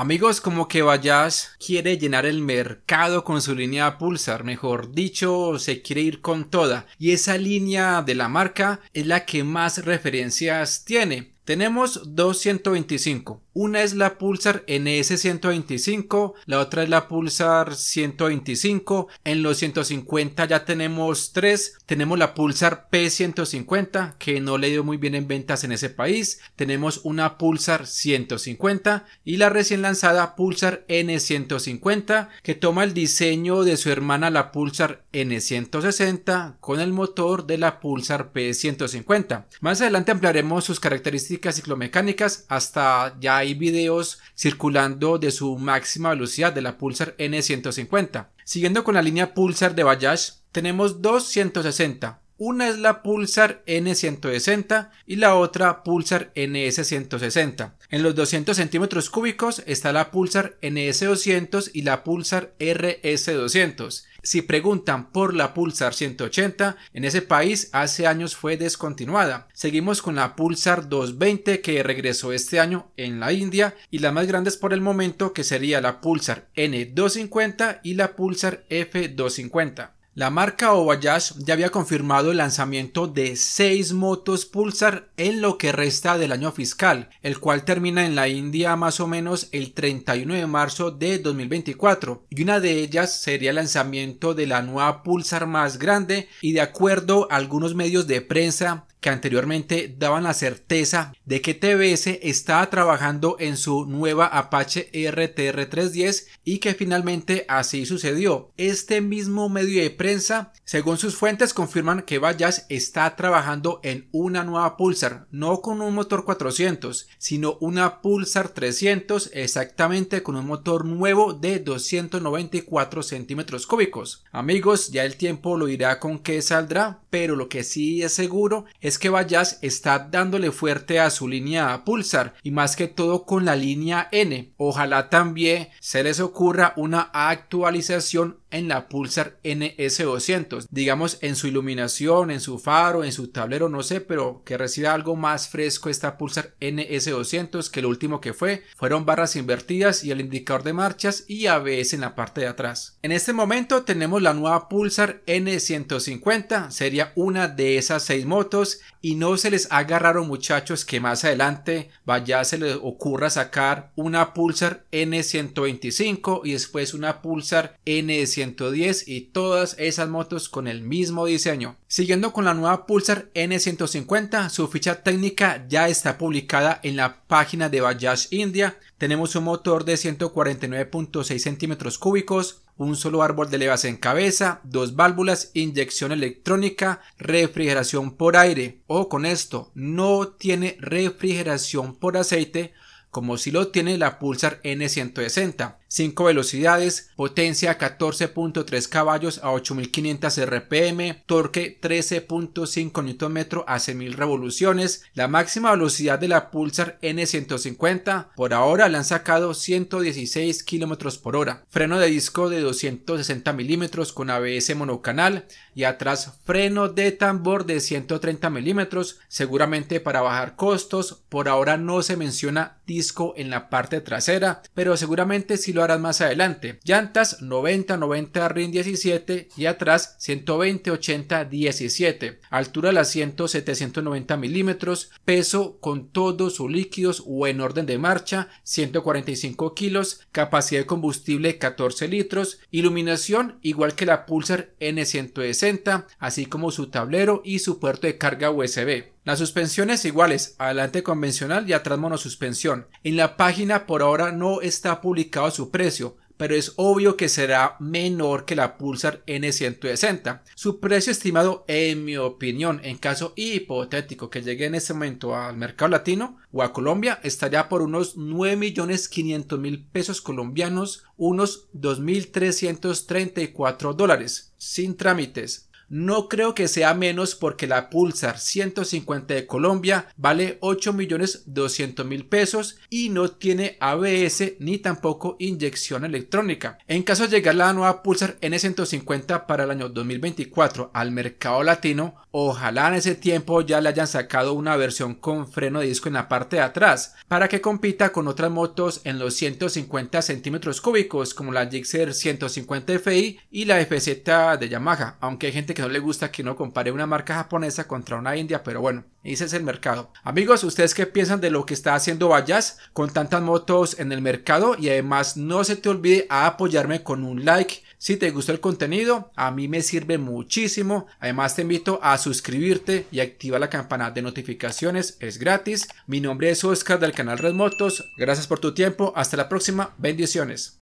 Amigos, como que Bayas quiere llenar el mercado con su línea Pulsar, mejor dicho, se quiere ir con toda. Y esa línea de la marca es la que más referencias tiene. Tenemos 225, una es la Pulsar NS125, la otra es la Pulsar 125. En los 150 ya tenemos tres. Tenemos la Pulsar P150, que no le dio muy bien en ventas en ese país. Tenemos una Pulsar 150 y la recién lanzada Pulsar N150, que toma el diseño de su hermana la Pulsar N160 con el motor de la Pulsar P150. Más adelante ampliaremos sus características ciclomecánicas hasta ya hay videos circulando de su máxima velocidad de la Pulsar N150. Siguiendo con la línea Pulsar de Bajaj, tenemos dos 160. Una es la Pulsar N160 y la otra Pulsar NS160. En los 200 centímetros cúbicos está la Pulsar NS200 y la Pulsar RS200. Si preguntan por la Pulsar 180, en ese país hace años fue descontinuada. Seguimos con la Pulsar 220 que regresó este año en la India y las más grandes por el momento que sería la Pulsar N250 y la Pulsar F250. La marca Obayash ya había confirmado el lanzamiento de 6 motos Pulsar en lo que resta del año fiscal, el cual termina en la India más o menos el 31 de marzo de 2024, y una de ellas sería el lanzamiento de la nueva Pulsar más grande y de acuerdo a algunos medios de prensa que anteriormente daban la certeza de que TBS estaba trabajando en su nueva Apache RTR310 y que finalmente así sucedió. Este mismo medio de prensa, según sus fuentes, confirman que Vallas está trabajando en una nueva Pulsar, no con un motor 400, sino una Pulsar 300 exactamente con un motor nuevo de 294 centímetros cúbicos. Amigos, ya el tiempo lo dirá con qué saldrá, pero lo que sí es seguro es que Bayas está dándole fuerte a su línea Pulsar y más que todo con la línea N. Ojalá también se les ocurra una actualización en la Pulsar NS200, digamos en su iluminación, en su faro, en su tablero, no sé, pero que reciba algo más fresco esta Pulsar NS200 que el último que fue, fueron barras invertidas y el indicador de marchas y ABS en la parte de atrás. En este momento tenemos la nueva Pulsar N150, sería una de esas seis motos y no se les agarraron muchachos que más adelante vaya se les ocurra sacar una Pulsar N125 y después una Pulsar n 110 y todas esas motos con el mismo diseño. Siguiendo con la nueva Pulsar N150, su ficha técnica ya está publicada en la página de Bajaj India. Tenemos un motor de 149.6 centímetros cúbicos, un solo árbol de levas en cabeza, dos válvulas, inyección electrónica, refrigeración por aire. O con esto, no tiene refrigeración por aceite como si lo tiene la Pulsar N160. 5 velocidades, potencia 14.3 caballos a 8500 RPM, torque 13.5 Nm a 1000 revoluciones. La máxima velocidad de la Pulsar N150 por ahora la han sacado 116 km por hora. Freno de disco de 260 mm con ABS monocanal y atrás freno de tambor de 130 mm, seguramente para bajar costos. Por ahora no se menciona disco en la parte trasera, pero seguramente si lo más adelante. Llantas 90-90 RIN 17 y atrás 120-80 17. Altura del asiento 790 milímetros. Peso con todos sus líquidos o en orden de marcha 145 kilos. Capacidad de combustible 14 litros. Iluminación igual que la Pulsar N160 así como su tablero y su puerto de carga USB. Las suspensiones iguales, adelante convencional y atrás monosuspensión. En la página por ahora no está publicado su precio, pero es obvio que será menor que la Pulsar N160. Su precio estimado, en mi opinión, en caso hipotético que llegue en ese momento al mercado latino o a Colombia, estaría por unos 9.500.000 pesos colombianos, unos 2.334 dólares, sin trámites, no creo que sea menos porque la Pulsar 150 de Colombia vale 8 millones 200 mil pesos y no tiene ABS ni tampoco inyección electrónica. En caso de llegar la nueva Pulsar N150 para el año 2024 al mercado latino, ojalá en ese tiempo ya le hayan sacado una versión con freno de disco en la parte de atrás para que compita con otras motos en los 150 centímetros cúbicos como la Gixxer 150 FI y la FZ de Yamaha, aunque hay gente que no le gusta que no compare una marca japonesa contra una india, pero bueno, ese es el mercado. Amigos, ¿ustedes qué piensan de lo que está haciendo Bayas con tantas motos en el mercado? Y además no se te olvide a apoyarme con un like. Si te gustó el contenido, a mí me sirve muchísimo. Además te invito a suscribirte y activa la campana de notificaciones, es gratis. Mi nombre es Oscar del canal Red Motos. Gracias por tu tiempo. Hasta la próxima. Bendiciones.